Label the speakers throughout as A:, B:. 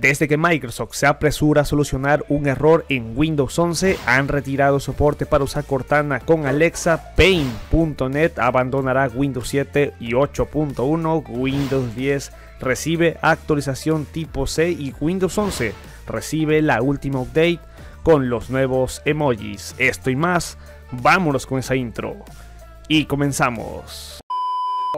A: Desde que Microsoft se apresura a solucionar un error en Windows 11, han retirado soporte para usar Cortana con Alexa, Pain.net abandonará Windows 7 y 8.1, Windows 10 recibe actualización tipo C y Windows 11 recibe la última update con los nuevos emojis. Esto y más, vámonos con esa intro y comenzamos.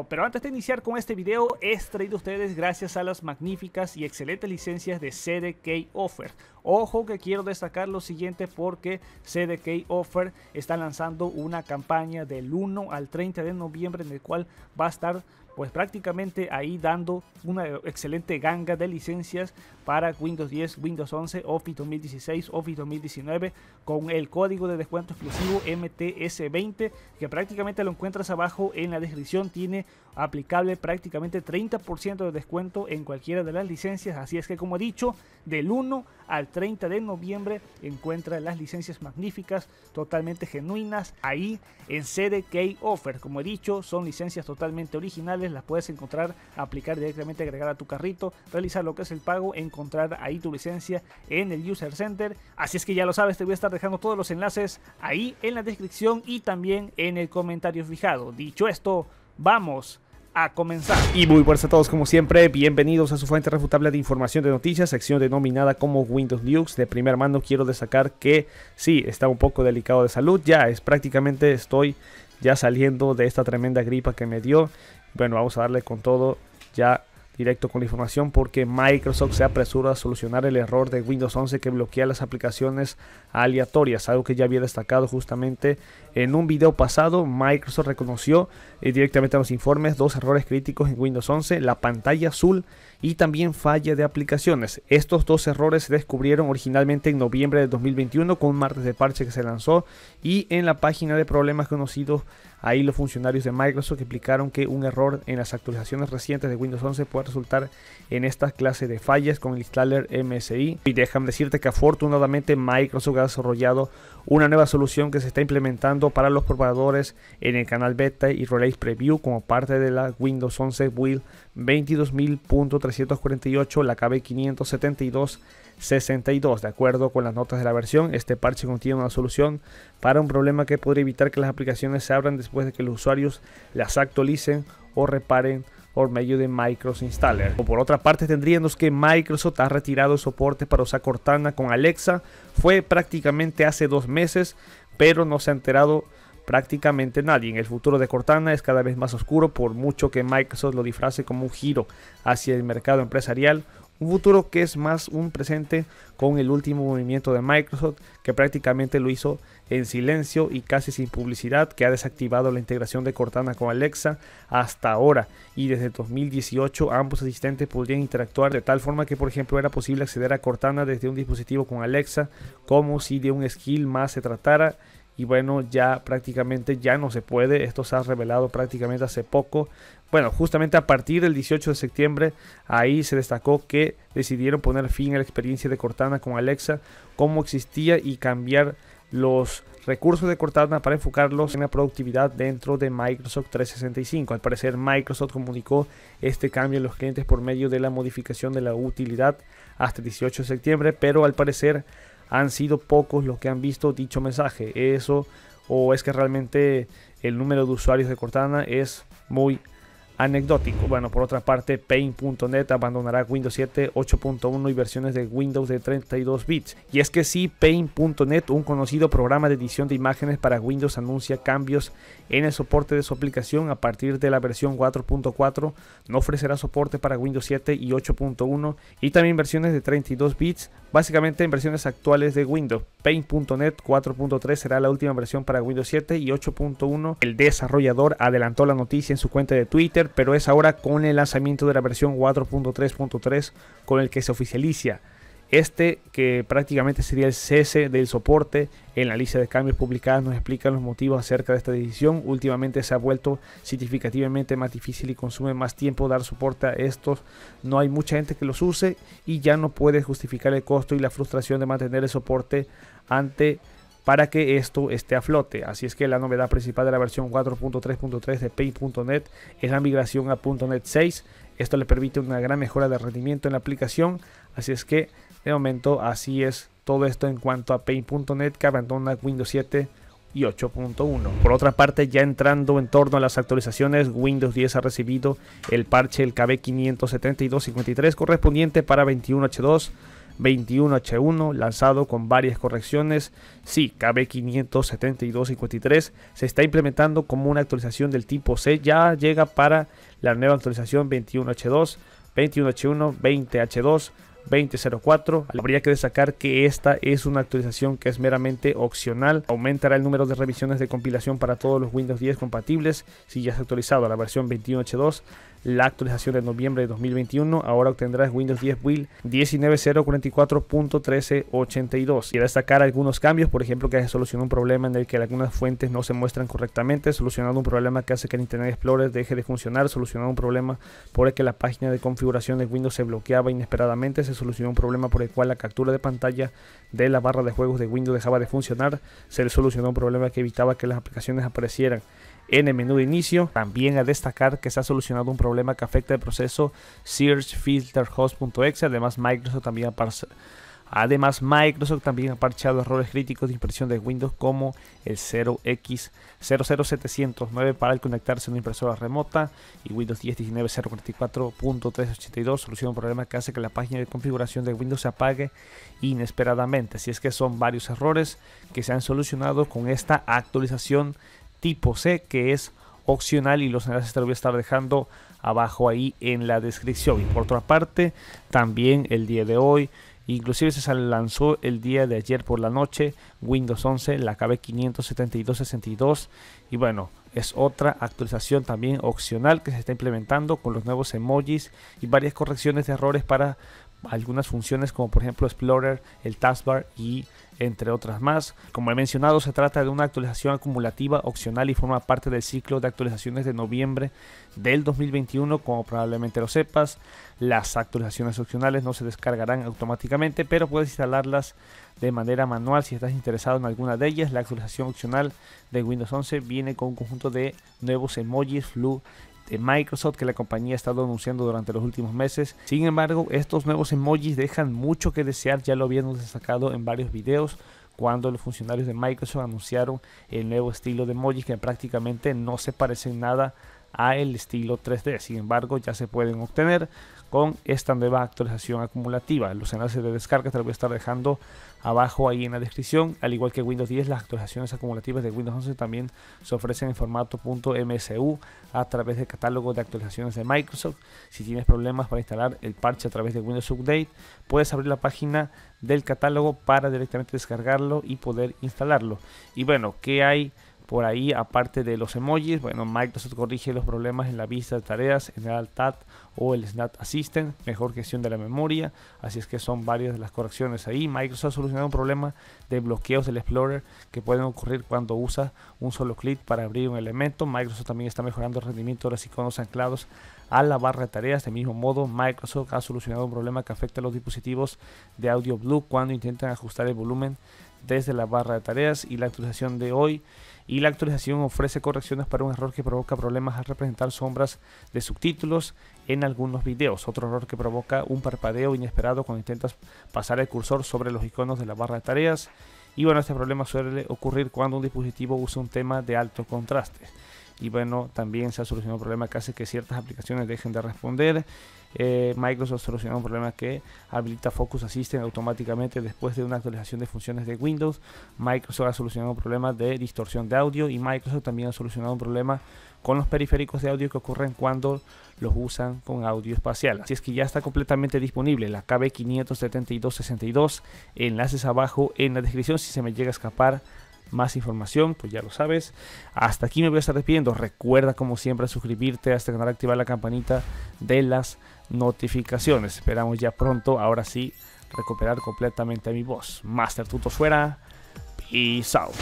A: Oh, pero antes de iniciar con este video, he traído a ustedes gracias a las magníficas y excelentes licencias de CDK Offer Ojo que quiero destacar lo siguiente porque CDK Offer está lanzando una campaña del 1 al 30 de noviembre en el cual va a estar pues prácticamente ahí dando una excelente ganga de licencias para Windows 10, Windows 11, Office 2016, Office 2019 con el código de descuento exclusivo MTS20 que prácticamente lo encuentras abajo en la descripción tiene aplicable prácticamente 30% de descuento en cualquiera de las licencias así es que como he dicho del 1 al 30 de noviembre encuentra las licencias magníficas totalmente genuinas ahí en CDK Offer. Como he dicho, son licencias totalmente originales, las puedes encontrar, aplicar directamente, agregar a tu carrito, realizar lo que es el pago, encontrar ahí tu licencia en el User Center. Así es que ya lo sabes, te voy a estar dejando todos los enlaces ahí en la descripción y también en el comentario fijado. Dicho esto, vamos a comenzar. Y muy buenas a todos como siempre, bienvenidos a su fuente refutable de información de noticias, sección denominada como Windows News. De primera mano quiero destacar que sí, está un poco delicado de salud, ya es prácticamente estoy ya saliendo de esta tremenda gripa que me dio. Bueno, vamos a darle con todo ya directo con la información porque Microsoft se apresura a solucionar el error de Windows 11 que bloquea las aplicaciones aleatorias, algo que ya había destacado justamente en un video pasado, Microsoft reconoció eh, directamente a los informes dos errores críticos en Windows 11, la pantalla azul y también falla de aplicaciones. Estos dos errores se descubrieron originalmente en noviembre de 2021 con un martes de parche que se lanzó y en la página de problemas conocidos, ahí los funcionarios de Microsoft explicaron que un error en las actualizaciones recientes de Windows 11 puede resultar en esta clase de fallas con el installer MSI. Y déjame decirte que afortunadamente Microsoft ha desarrollado una nueva solución que se está implementando para los proveedores en el canal beta y release preview como parte de la Windows 11 build 22.348, la KB 57262 De acuerdo con las notas de la versión, este parche contiene una solución para un problema que podría evitar que las aplicaciones se abran después de que los usuarios las actualicen o reparen por medio de Microsoft Installer. O por otra parte tendríamos que Microsoft ha retirado el soporte para usar Cortana con Alexa. Fue prácticamente hace dos meses, pero no se ha enterado prácticamente nadie. En el futuro de Cortana es cada vez más oscuro por mucho que Microsoft lo disfrace como un giro hacia el mercado empresarial un futuro que es más un presente con el último movimiento de Microsoft que prácticamente lo hizo en silencio y casi sin publicidad, que ha desactivado la integración de Cortana con Alexa hasta ahora y desde 2018 ambos asistentes podrían interactuar de tal forma que por ejemplo era posible acceder a Cortana desde un dispositivo con Alexa como si de un skill más se tratara y bueno, ya prácticamente ya no se puede, esto se ha revelado prácticamente hace poco. Bueno, justamente a partir del 18 de septiembre, ahí se destacó que decidieron poner fin a la experiencia de Cortana con Alexa, como existía y cambiar los recursos de Cortana para enfocarlos en la productividad dentro de Microsoft 365. Al parecer Microsoft comunicó este cambio a los clientes por medio de la modificación de la utilidad hasta el 18 de septiembre, pero al parecer han sido pocos los que han visto dicho mensaje. Eso o es que realmente el número de usuarios de Cortana es muy anecdótico. Bueno, por otra parte, Paint.net abandonará Windows 7 8.1 y versiones de Windows de 32 bits. Y es que sí, Paint.net, un conocido programa de edición de imágenes para Windows, anuncia cambios en el soporte de su aplicación a partir de la versión 4.4. No ofrecerá soporte para Windows 7 y 8.1 y también versiones de 32 bits, básicamente en versiones actuales de Windows. Paint.net 4.3 será la última versión para Windows 7 y 8.1. El desarrollador adelantó la noticia en su cuenta de Twitter pero es ahora con el lanzamiento de la versión 4.3.3 con el que se oficializa. Este, que prácticamente sería el cese del soporte en la lista de cambios publicadas, nos explican los motivos acerca de esta decisión. Últimamente se ha vuelto significativamente más difícil y consume más tiempo dar soporte a estos. No hay mucha gente que los use y ya no puede justificar el costo y la frustración de mantener el soporte ante para que esto esté a flote. Así es que la novedad principal de la versión 4.3.3 de Paint.net es la migración a .NET 6. Esto le permite una gran mejora de rendimiento en la aplicación. Así es que de momento así es todo esto en cuanto a Paint.net que abandona Windows 7 y 8.1. Por otra parte, ya entrando en torno a las actualizaciones, Windows 10 ha recibido el parche el KB 57253 correspondiente para 21H2 21H1, lanzado con varias correcciones. Sí, kb 57253 se está implementando como una actualización del tipo C, ya llega para la nueva actualización 21H2, 21H1, 20H2. 2004. Habría que destacar que esta es una actualización que es meramente opcional. Aumentará el número de revisiones de compilación para todos los Windows 10 compatibles si ya has actualizado a la versión 21h2. La actualización de noviembre de 2021 ahora obtendrás Windows 10 Build 19044.1382. Quiero destacar algunos cambios, por ejemplo, que se solucionó un problema en el que algunas fuentes no se muestran correctamente, Solucionado un problema que hace que el Internet Explorer deje de funcionar, Solucionado un problema por el que la página de configuración de Windows se bloqueaba inesperadamente, se solucionó un problema por el cual la captura de pantalla de la barra de juegos de Windows dejaba de funcionar, se solucionó un problema que evitaba que las aplicaciones aparecieran en el menú de inicio. También a destacar que se ha solucionado un problema que afecta el proceso searchfilterhost.exe, Además, Microsoft también ha Además, Microsoft también ha parchado errores críticos de impresión de Windows como el 0x00709 para el conectarse a una impresora remota y Windows 10 19.044.382 soluciona un problema que hace que la página de configuración de Windows se apague inesperadamente. Si es que son varios errores que se han solucionado con esta actualización tipo C, que es opcional y los enlaces te los voy a estar dejando abajo ahí en la descripción. Y por otra parte, también el día de hoy, inclusive se lanzó el día de ayer por la noche Windows 11, la KB 57262 y bueno, es otra actualización también opcional que se está implementando con los nuevos emojis y varias correcciones de errores para algunas funciones como por ejemplo Explorer, el Taskbar y entre otras más. Como he mencionado, se trata de una actualización acumulativa opcional y forma parte del ciclo de actualizaciones de noviembre del 2021, como probablemente lo sepas. Las actualizaciones opcionales no se descargarán automáticamente, pero puedes instalarlas de manera manual si estás interesado en alguna de ellas. La actualización opcional de Windows 11 viene con un conjunto de nuevos emojis, flu de Microsoft que la compañía ha estado anunciando durante los últimos meses. Sin embargo, estos nuevos emojis dejan mucho que desear, ya lo habíamos destacado en varios videos cuando los funcionarios de Microsoft anunciaron el nuevo estilo de emojis que prácticamente no se parecen nada a el estilo 3D. Sin embargo, ya se pueden obtener con esta nueva actualización acumulativa. Los enlaces de descarga te los voy a estar dejando abajo ahí en la descripción. Al igual que Windows 10, las actualizaciones acumulativas de Windows 11 también se ofrecen en formato .msu a través del catálogo de actualizaciones de Microsoft. Si tienes problemas para instalar el parche a través de Windows Update, puedes abrir la página del catálogo para directamente descargarlo y poder instalarlo. Y bueno, ¿qué hay? Por ahí, aparte de los emojis, bueno, Microsoft corrige los problemas en la vista de tareas, en el o el Snap Assistant, mejor gestión de la memoria, así es que son varias de las correcciones ahí. Microsoft ha solucionado un problema de bloqueos del Explorer que pueden ocurrir cuando usa un solo clic para abrir un elemento. Microsoft también está mejorando el rendimiento de los iconos anclados a la barra de tareas. De mismo modo, Microsoft ha solucionado un problema que afecta a los dispositivos de audio Blue cuando intentan ajustar el volumen desde la barra de tareas y la actualización de hoy. Y la actualización ofrece correcciones para un error que provoca problemas al representar sombras de subtítulos en algunos videos. Otro error que provoca un parpadeo inesperado cuando intentas pasar el cursor sobre los iconos de la barra de tareas. Y bueno, este problema suele ocurrir cuando un dispositivo usa un tema de alto contraste. Y bueno, también se ha solucionado un problema que hace que ciertas aplicaciones dejen de responder. Eh, Microsoft solucionó un problema que habilita Focus Assistant automáticamente después de una actualización de funciones de Windows. Microsoft ha solucionado un problema de distorsión de audio y Microsoft también ha solucionado un problema con los periféricos de audio que ocurren cuando los usan con audio espacial. Así es que ya está completamente disponible la kb 57262. Enlaces abajo en la descripción si se me llega a escapar más información, pues ya lo sabes. Hasta aquí me voy a estar despidiendo. Recuerda como siempre suscribirte a este canal, activar la campanita de las notificaciones. Esperamos ya pronto, ahora sí, recuperar completamente mi voz. Master Tutos fuera. Peace out.